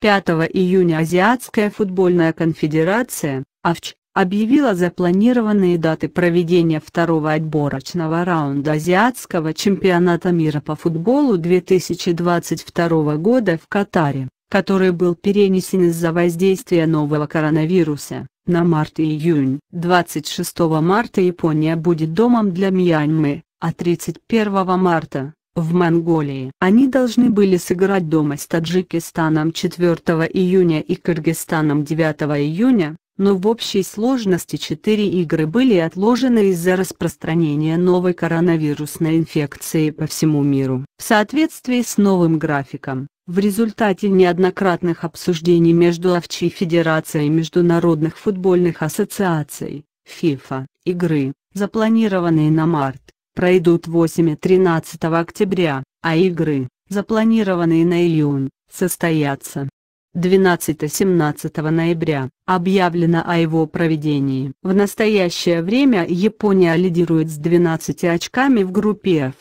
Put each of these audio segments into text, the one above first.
5 июня Азиатская футбольная конфедерация, АФЧ, объявила запланированные даты проведения второго отборочного раунда Азиатского чемпионата мира по футболу 2022 года в Катаре, который был перенесен из-за воздействия нового коронавируса, на март и июнь. 26 марта Япония будет домом для Мьянмы, а 31 марта в Монголии. Они должны были сыграть дома с Таджикистаном 4 июня и Кыргызстаном 9 июня, но в общей сложности 4 игры были отложены из-за распространения новой коронавирусной инфекции по всему миру. В соответствии с новым графиком, в результате неоднократных обсуждений между АФЧИ Федерацией международных футбольных ассоциаций, FIFA, игры, запланированные на март, пройдут 8-13 октября, а игры, запланированные на июнь, состоятся 12-17 ноября. Объявлено о его проведении. В настоящее время Япония лидирует с 12 очками в группе F.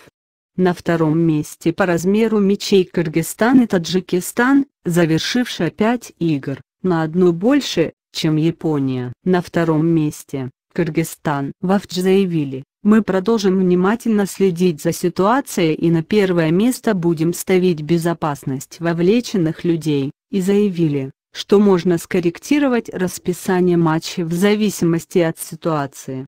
На втором месте по размеру мячей Кыргызстан и Таджикистан, завершившая 5 игр, на одну больше, чем Япония. На втором месте, Кыргызстан. ВАФТ заявили, мы продолжим внимательно следить за ситуацией и на первое место будем ставить безопасность вовлеченных людей, и заявили, что можно скорректировать расписание матчей в зависимости от ситуации.